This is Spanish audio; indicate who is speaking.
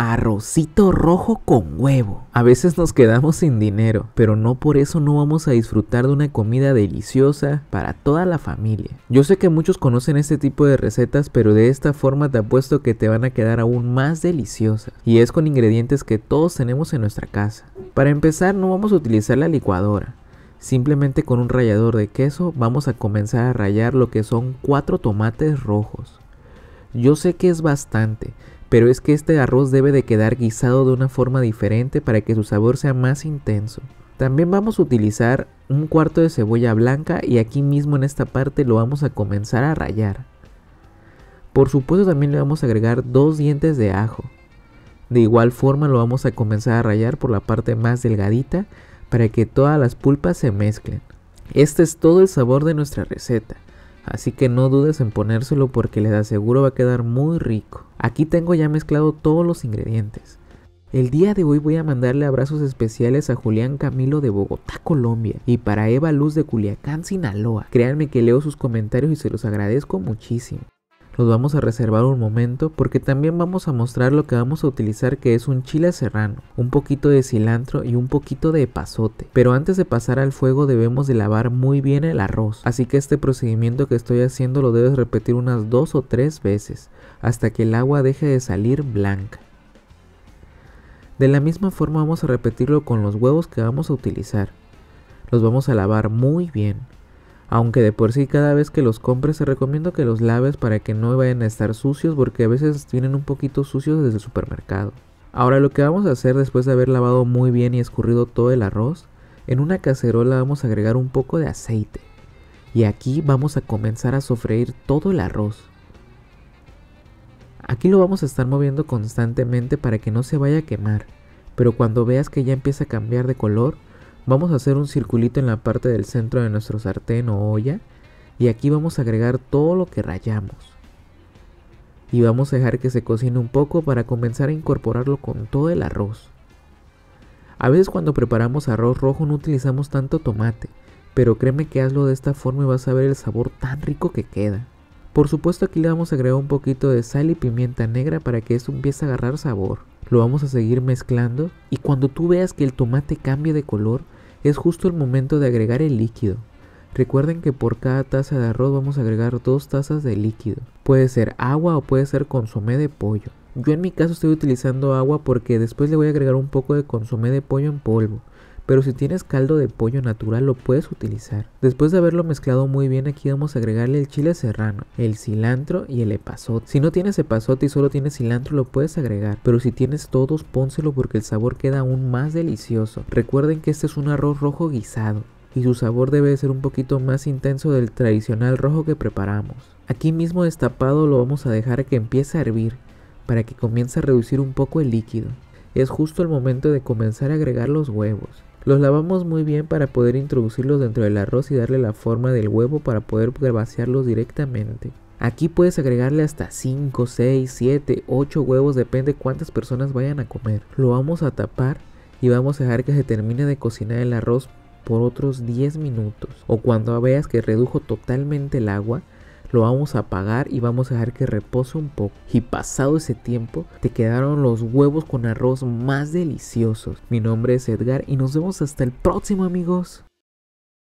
Speaker 1: Arrocito rojo con huevo. A veces nos quedamos sin dinero, pero no por eso no vamos a disfrutar de una comida deliciosa para toda la familia. Yo sé que muchos conocen este tipo de recetas, pero de esta forma te apuesto que te van a quedar aún más deliciosas. Y es con ingredientes que todos tenemos en nuestra casa. Para empezar no vamos a utilizar la licuadora. Simplemente con un rallador de queso vamos a comenzar a rallar lo que son 4 tomates rojos. Yo sé que es bastante, pero es que este arroz debe de quedar guisado de una forma diferente para que su sabor sea más intenso. También vamos a utilizar un cuarto de cebolla blanca y aquí mismo en esta parte lo vamos a comenzar a rayar. Por supuesto también le vamos a agregar dos dientes de ajo. De igual forma lo vamos a comenzar a rayar por la parte más delgadita para que todas las pulpas se mezclen. Este es todo el sabor de nuestra receta. Así que no dudes en ponérselo porque les aseguro va a quedar muy rico. Aquí tengo ya mezclado todos los ingredientes. El día de hoy voy a mandarle abrazos especiales a Julián Camilo de Bogotá, Colombia, y para Eva Luz de Culiacán, Sinaloa. Créanme que leo sus comentarios y se los agradezco muchísimo los vamos a reservar un momento porque también vamos a mostrar lo que vamos a utilizar que es un chile serrano, un poquito de cilantro y un poquito de pasote. Pero antes de pasar al fuego debemos de lavar muy bien el arroz, así que este procedimiento que estoy haciendo lo debes repetir unas dos o tres veces hasta que el agua deje de salir blanca. De la misma forma vamos a repetirlo con los huevos que vamos a utilizar. Los vamos a lavar muy bien. Aunque de por sí cada vez que los compres te recomiendo que los laves para que no vayan a estar sucios porque a veces vienen un poquito sucios desde el supermercado. Ahora lo que vamos a hacer después de haber lavado muy bien y escurrido todo el arroz, en una cacerola vamos a agregar un poco de aceite. Y aquí vamos a comenzar a sofreír todo el arroz. Aquí lo vamos a estar moviendo constantemente para que no se vaya a quemar, pero cuando veas que ya empieza a cambiar de color, Vamos a hacer un circulito en la parte del centro de nuestro sartén o olla y aquí vamos a agregar todo lo que rayamos. Y vamos a dejar que se cocine un poco para comenzar a incorporarlo con todo el arroz. A veces cuando preparamos arroz rojo no utilizamos tanto tomate, pero créeme que hazlo de esta forma y vas a ver el sabor tan rico que queda. Por supuesto aquí le vamos a agregar un poquito de sal y pimienta negra para que esto empiece a agarrar sabor. Lo vamos a seguir mezclando y cuando tú veas que el tomate cambie de color, es justo el momento de agregar el líquido. Recuerden que por cada taza de arroz vamos a agregar dos tazas de líquido. Puede ser agua o puede ser consomé de pollo. Yo en mi caso estoy utilizando agua porque después le voy a agregar un poco de consomé de pollo en polvo. Pero si tienes caldo de pollo natural lo puedes utilizar. Después de haberlo mezclado muy bien aquí vamos a agregarle el chile serrano, el cilantro y el epazote. Si no tienes epazote y solo tienes cilantro lo puedes agregar, pero si tienes todos pónselo porque el sabor queda aún más delicioso. Recuerden que este es un arroz rojo guisado y su sabor debe ser un poquito más intenso del tradicional rojo que preparamos. Aquí mismo destapado lo vamos a dejar que empiece a hervir para que comience a reducir un poco el líquido. Es justo el momento de comenzar a agregar los huevos. Los lavamos muy bien para poder introducirlos dentro del arroz y darle la forma del huevo para poder vaciarlos directamente. Aquí puedes agregarle hasta 5, 6, 7, 8 huevos, depende cuántas personas vayan a comer. Lo vamos a tapar y vamos a dejar que se termine de cocinar el arroz por otros 10 minutos. O cuando veas que redujo totalmente el agua, lo vamos a apagar y vamos a dejar que repose un poco. Y pasado ese tiempo, te quedaron los huevos con arroz más deliciosos. Mi nombre es Edgar y nos vemos hasta el próximo amigos.